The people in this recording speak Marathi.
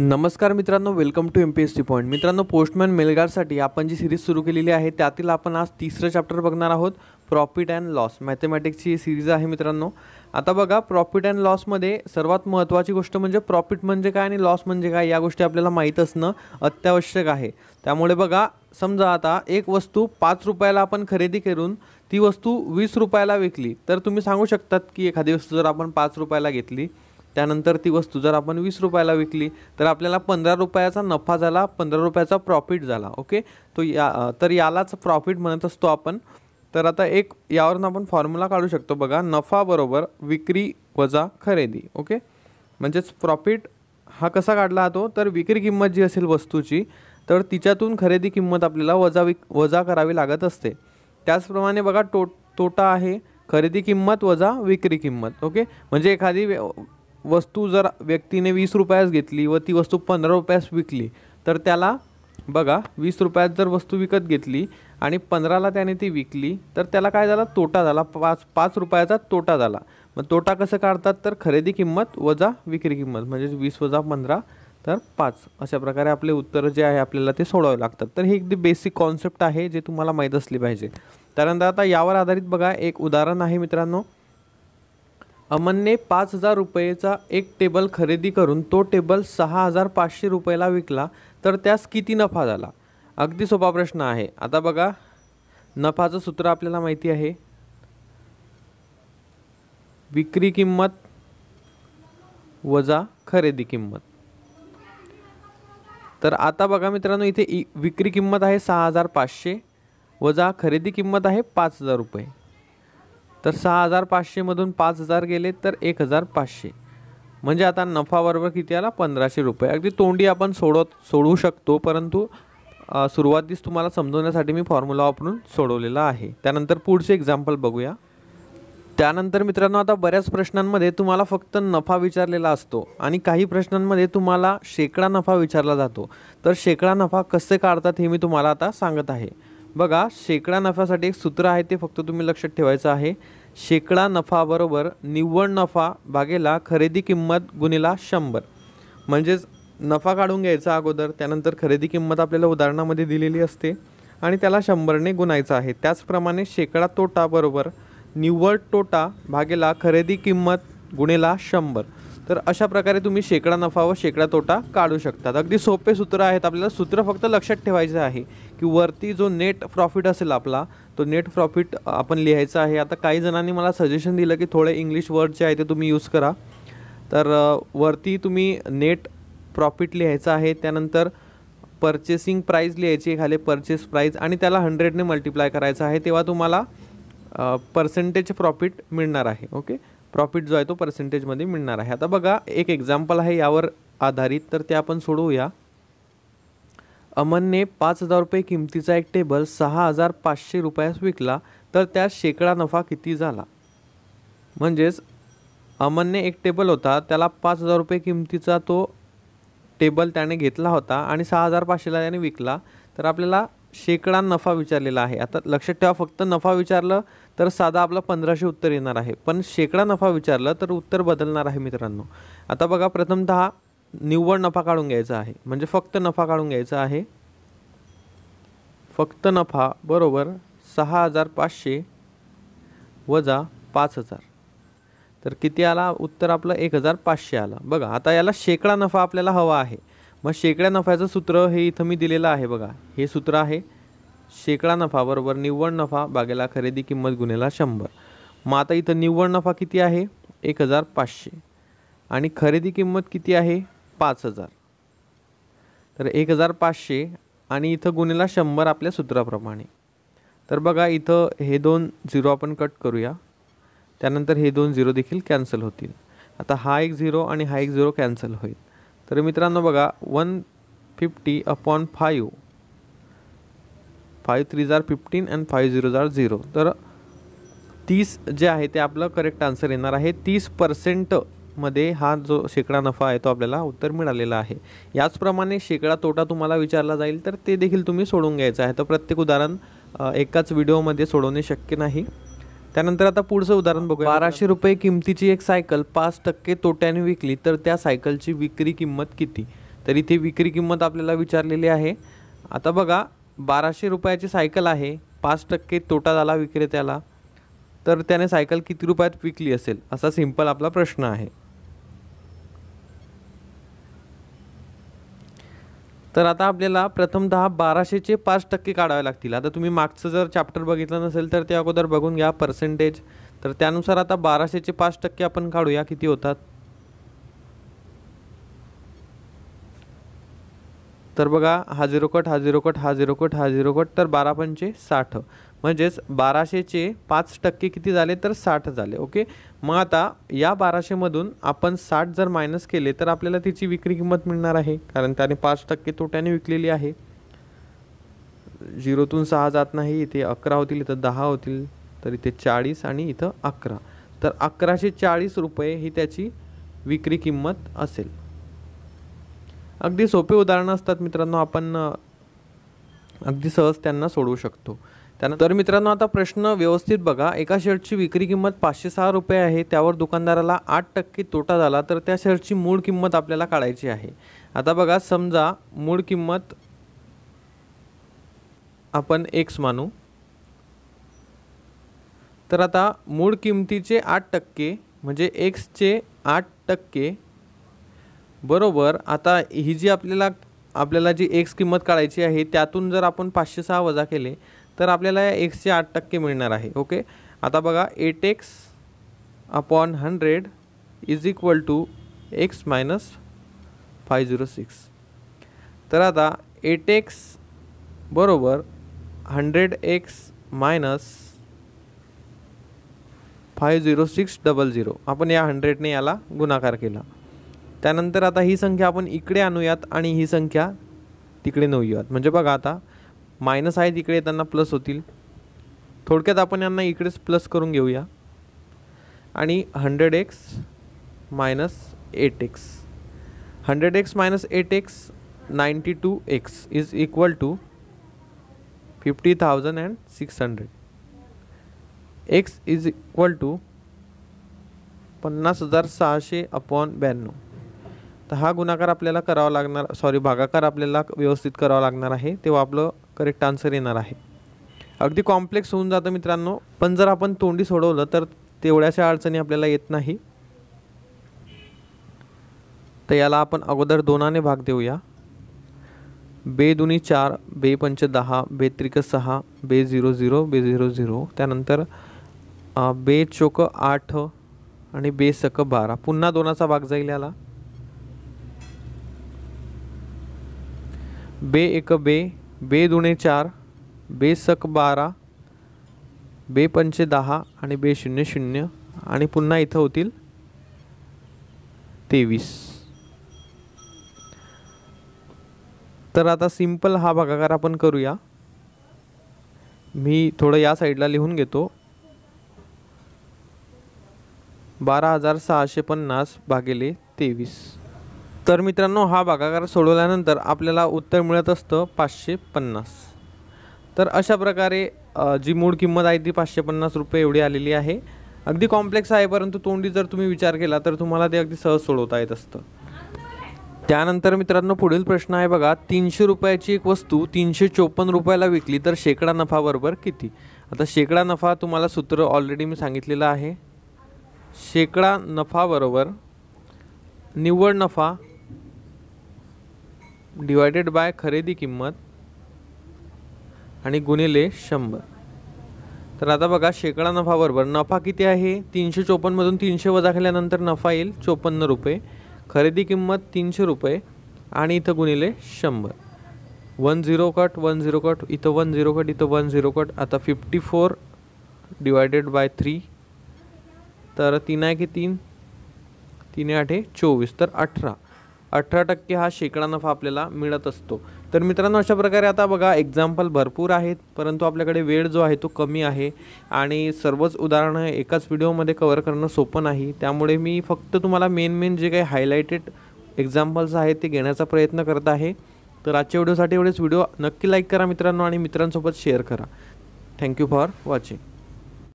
नमस्कार मित्रांनो welcome to M P S C point मित्रांनो पोस्टमॅन मेलगारसाठी आपण जी सिरीज सुरू केलेली आहे त्यातील आपण आज तिसरं चॅप्टर बघणार आहोत प्रॉफिट अँड लॉस मॅथमॅटिक्सची सिरीज आहे मित्रांनो आता बघा प्रॉफिट अँड लॉसमध्ये सर्वात महत्त्वाची गोष्ट म्हणजे प्रॉफिट म्हणजे काय आणि लॉस म्हणजे काय या गोष्टी आपल्याला माहीत असणं अत्यावश्यक आहे त्यामुळे बघा समजा आता एक वस्तू पाच रुपयाला आपण खरेदी करून ती वस्तू वीस रुपयाला विकली तर तुम्ही सांगू शकतात की एखादी वस्तू जर आपण पाच रुपयाला घेतली त्यानंतर ती वस्तू जर आपण वीस रुपयाला विकली तर आपल्याला पंधरा रुपयाचा नफा झाला पंधरा रुपयाचा प्रॉफिट झाला ओके तो या तर यालाच प्रॉफिट म्हणत असतो आपण तर आता एक यावरून आपण फॉर्म्युला काढू शकतो बघा नफा बरोबर विक्री वजा खरेदी ओके म्हणजेच प्रॉफिट हा कसा काढला जातो तर विक्री किंमत जी असेल वस्तूची तर तिच्यातून खरेदी किंमत आपल्याला वजा विक वजा करावी लागत असते त्याचप्रमाणे बघा टो तोटा आहे खरेदी किंमत वजा विक्री किंमत ओके म्हणजे एखादी वस्तू जर व्यक्तीने वीस रुपयास घेतली व ती वस्तू पंधरा रुपयास विकली तर त्याला बघा वीस रुपयात जर वस्तू विकत घेतली आणि पंधराला त्याने ती विकली तर त्याला काय झाला तोटा झाला पाच पाच रुपयाचा तोटा झाला मग तोटा कसं काढतात तर खरेदी किंमत वजा विक्री किंमत म्हणजे वीस वजा पंधरा तर पाच अशा प्रकारे आपले उत्तरं जे आहे आपल्याला ते सोडावे लागतात तर हे अगदी बेसिक कॉन्सेप्ट आहे जे तुम्हाला माहीत असली पाहिजे त्यानंतर आता यावर आधारित बघा एक उदाहरण आहे मित्रांनो अमनने पाच हजार रुपयेचा एक टेबल खरेदी करून तो टेबल सहा हजार पाचशे रुपयाला विकला तर त्यास किती नफा झाला अगदी सोपा प्रश्न आहे आता बघा नफाचं सूत्र आपल्याला माहिती आहे विक्री किंमत वजा खरेदी किंमत तर आता बघा मित्रांनो इथे इ विक्री किंमत आहे सहा हजार पाचशे वजा खरेदी किंमत आहे पाच हजार रुपये तर सहा हजार पाचशेमधून पाच हजार गेले तर एक हजार पाचशे म्हणजे आता नफा बरोबर किती आला पंधराशे रुपये अगदी तोंडी आपण सोडवत सोडवू शकतो परंतु सुरुवातीस तुम्हाला समजवण्यासाठी मी फॉर्म्युला वापरून सोडवलेला आहे त्यानंतर पुढचे एक्झाम्पल बघूया त्यानंतर मित्रांनो आता बऱ्याच प्रश्नांमध्ये तुम्हाला फक्त नफा विचारलेला असतो आणि काही प्रश्नांमध्ये तुम्हाला शेकडा नफा विचारला जातो तर शेकडा नफा कसे काढतात हे मी तुम्हाला आता सांगत आहे बघा शेकडा नफ्यासाठी एक सूत्र आहे ते फक्त तुम्ही लक्षात ठेवायचं आहे शेकडा नफाबरोबर निव्वळ नफा भागेला खरेदी किंमत गुणिला शंभर म्हणजेच नफा काढून घ्यायचा अगोदर त्यानंतर खरेदी किंमत आपल्याला उदाहरणामध्ये दिलेली असते आणि त्याला शंभरने गुणायचं आहे त्याचप्रमाणे शेकडा तोटा बरोबर निव्वळ तोटा भागेला खरेदी किंमत गुणेला शंभर तर अशा प्रकारे तुम्ही शेकडा नफा व शेकडा तोटा काढू शकतात अगदी सोपे सूत्र आहेत आपल्याला सूत्र फक्त लक्षात ठेवायचं आहे की वरती जो नेट प्रॉफिट असेल आपला तो नेट प्रॉफिट आपण लिहायचा आहे आता काही जणांनी मला सजेशन दिलं की थोडे इंग्लिश वर्ड जे आहे ते तुम्ही यूज करा तर वरती तुम्ही नेट प्रॉफिट लिहायचं आहे त्यानंतर परचेसिंग प्राईज लिहायची खाली परचेस प्राईज आणि त्याला हंड्रेडने मल्टिप्लाय करायचं आहे तेव्हा तुम्हाला पर्सेंटेज प्रॉफिट मिळणार आहे ओके प्रॉफिट जो आहे तो पर्सेंटेजमध्ये मिळणार आहे आता बघा एक एक्झाम्पल आहे यावर आधारित तर ते आपण सोडवूया अमनने पाच हजार रुपये किमतीचा एक टेबल सहा हजार पाचशे रुपयास विकला तर त्यात शेकडा नफा किती झाला म्हणजेच अमनने एक टेबल होता त्याला पाच हजार रुपये किमतीचा तो टेबल त्याने घेतला होता आणि सहा हजार पाचशेला त्याने विकला तर आपल्याला शेकडा नफा विचारलेला आहे आता लक्षात ठेवा फक्त नफा विचारलं तर साधा आपला पंधराशे उत्तर येणार आहे पण शेकडा नफा विचारलं तर उत्तर बदलणार आहे मित्रांनो आता बघा प्रथमतः निव्वळ नफा काढून घ्यायचा आहे म्हणजे फक्त नफा काढून घ्यायचा आहे फक्त नफा बरोबर सहा हजार पाचशे वजा पाच हजार तर किती आला उत्तर आपलं एक हजार पाचशे आला बघा आता याला शेकडा नफा आपल्याला हवा आहे मग शेकड्या नफ्याचं सूत्र हे इथं मी दिलेलं आहे बघा हे सूत्र आहे शेकडा नफा बरोबर निव्वळ नफा बागेला खरेदी किंमत गुन्हेला शंभर मग आता इथं निव्वळ नफा किती आहे एक हजार पाचशे आणि खरेदी किंमत किती आहे पाच हजार तर एक हजार पाचशे आणि इथं गुन्हेला शंभर आपल्या सूत्राप्रमाणे तर बघा इथं हे दोन झिरो आपण कट करूया त्यानंतर हे दोन झिरो देखील कॅन्सल होतील आता हा एक झिरो आणि हा एक झिरो कॅन्सल होईल तर मित्रांनो बघा one fifty upon five five three झार फिफ्टीन अँड फाईव्ह झिरो झार झिरो तर तीस जे आहे ते आपलं करेक्ट आन्सर येणार आहे तीस पर्सेंटमध्ये हा जो शेकडा नफा आहे तो आपल्याला उत्तर मिळालेला आहे याचप्रमाणे शेकडा तोटा तुम्हाला विचारला जाईल तर ते देखील तुम्ही सोडून घ्यायचं आहे तर प्रत्येक उदाहरण एकाच व्हिडिओमध्ये सोडवणे शक्य नाही त्यानंतर आता पुढचं उदाहरण बघूया बाराशे रुपये किमतीची एक सायकल पाच टक्के तोट्याने विकली तर त्या सायकलची विक्री किंमत किती तर इथे विक्री किंमत आपल्याला विचारलेली आहे आता बघा बाराशे रुपयाची सायकल आहे पाच टक्के तोटा झाला विक्रेत्याला तर त्याने सायकल किती रुपयात विकली असेल असा सिंपल आपला प्रश्न आहे तर आता आपल्याला प्रथम दहा बाराशेचे पाच टक्के काढावे लागतील आता तुम्ही मागचं जर चॅप्टर बघितलं नसेल तर ते अगोदर बघून घ्या पर्सेंटेज तर त्यानुसार आता बाराशेचे पाच टक्के आपण काढूया किती होतात तर बघा हा झिरो कट हा झिरो कट हा झिरो कट हा झिरो कट तर बारा पंचे साठ म्हणजेच बाराशेचे पाच टक्के किती झाले तर साठ झाले ओके मग आता या बाराशेमधून आपण साठ जर मायनस केले तर आपल्याला तिची विक्री किंमत मिळणार आहे कारण त्याने पाच टक्के तोट्याने विकलेली आहे झिरोतून सहा जात नाही इथे अकरा होतील इथं दहा होतील तर इथे चाळीस आणि इथं अकरा तर अकराशे चाळीस रुपये ही त्याची विक्री किंमत असेल अगदी सोपे उदाहरणं असतात मित्रांनो आपण अगदी सहज त्यांना सोडवू शकतो त्यानंतर मित्रांनो आता प्रश्न व्यवस्थित बघा एका शर्टची विक्री किंमत पाचशे सहा रुपये आहे त्यावर दुकानदाराला आठ टक्के तोटा झाला तर त्या शर्टची मूळ किंमत आपल्याला काढायची आहे आता बघा समजा मूळ किंमत आपण एक्स मानू तर आता मूळ किमतीचे आठ टक्के म्हणजे एक्सचे आठ टक्के बरोबर आता ही जी आपल्याला आपल्याला जी एक्स किंमत काढायची आहे त्यातून जर आपण पाचशे सहा वजा केले तर आपल्याला या एक्सचे आठ टक्के मिळणार आहे ओके आता बघा eight x upon hundred is equal to x minus five zero six तर आता एट एक्स बरोबर hundred x minus five zero six double zero आपण या हंड्रेडने याला गुणाकार केला त्यानंतर आता ही संख्या आपण इकडे आणूयात आणि ही संख्या तिकडे नेऊयात म्हणजे बघा आता मायनस आहेत इकडे त्यांना प्लस होतील थोडक्यात आपण यांना इकडेच प्लस करून घेऊया आणि hundred x minus eight x hundred x minus eight x ninety two x is equal to fifty thousand and six hundred x is equal to पन्नास हजार सहाशे अपॉन ब्याण्णव तर हा गुणाकार आपल्याला करावा लागणार सॉरी भागाकार आपल्याला व्यवस्थित करावा लागणार आहे तेव्हा आपलं करेक्ट आन्सर येणार आहे अगदी कॉम्प्लेक्स होऊन जातं मित्रांनो पण जर आपण तोंडी सोडवलं तर तेवढ्याशा अडचणी आपल्याला येत नाही तर याला आपण अगोदर दोनाने भाग देऊया बे दुनी चार बे पंच दहा बे त्रिक सहा बे झिरो झिरो बे झिरो झिरो त्यानंतर बे चोक आठ आणि बे सक बारा पुन्हा दोनाचा भाग जाईल याला बे एक बे बे दुणे चार बे सक बारा बे पंचे दहा आणि बे शून्य शून्य आणि पुन्हा इथं होतील तेवीस तर आता सिंपल हा भागाकार आपण करूया मी थोडं या साईडला लिहून घेतो बारा हजार सहाशे पन्नास भागेले तेवीस तर मित्रांनो हा भागाकार सोडवल्यानंतर आपल्याला उत्तर मिळत असतं पाचशे पन्नास तर अशा प्रकारे जी मूळ किंमत आहे ती पाचशे पन्नास रुपये एवढी आलेली आहे अगदी कॉम्प्लेक्स आहे परंतु तोंडी जर तुम्ही विचार केला तर तुम्हाला ते अगदी सहज सोडवता येत असतं त्यानंतर मित्रांनो पुढील प्रश्न आहे बघा तीनशे रुपयाची एक वस्तू तीनशे चोपन्न रुपयाला विकली तर शेकडा नफा बरोबर किती आता शेकडा नफा तुम्हाला सूत्र ऑलरेडी मी सांगितलेलं आहे शेकडा नफा बरोबर निव्वळ नफा डिवायडेड बाय खरेदी किंमत आणि गुणिले शंभर तर आता बघा शेकडा नफा बरोबर नफा किती आहे तीनशे चोपन्नमधून तीनशे वजा केल्यानंतर नफा येईल चोपन्न रुपये खरेदी किंमत तीनशे रुपये आणि इथं गुणिले शंभर one zero cut one zero cut इथं वन झिरो कट इथं वन झिरो कट आता fifty four divided by three तर तीन आहे की तीन तीन आठ ए चोवीस तर अठरा अठरा टक्के हा शेकडा नफा आपल्याला मिळत असतो तर मित्रांनो अशा प्रकारे आता बघा एक्झाम्पल भरपूर आहेत परंतु आपल्याकडे वेळ जो आहे तो कमी आहे आणि सर्वच उदाहरणं एकाच व्हिडिओमध्ये कवर करणं सोपं नाही त्यामुळे मी फक्त तुम्हाला मेन मेन जे काही हायलायटेड एक्झाम्पल्स आहेत ते घेण्याचा प्रयत्न करत आहे तर आजच्या व्हिडिओसाठी एवढेच व्हिडिओ नक्की लाईक करा मित्रांनो आणि मित्रांसोबत शेअर करा थँक्यू फॉर वॉचिंग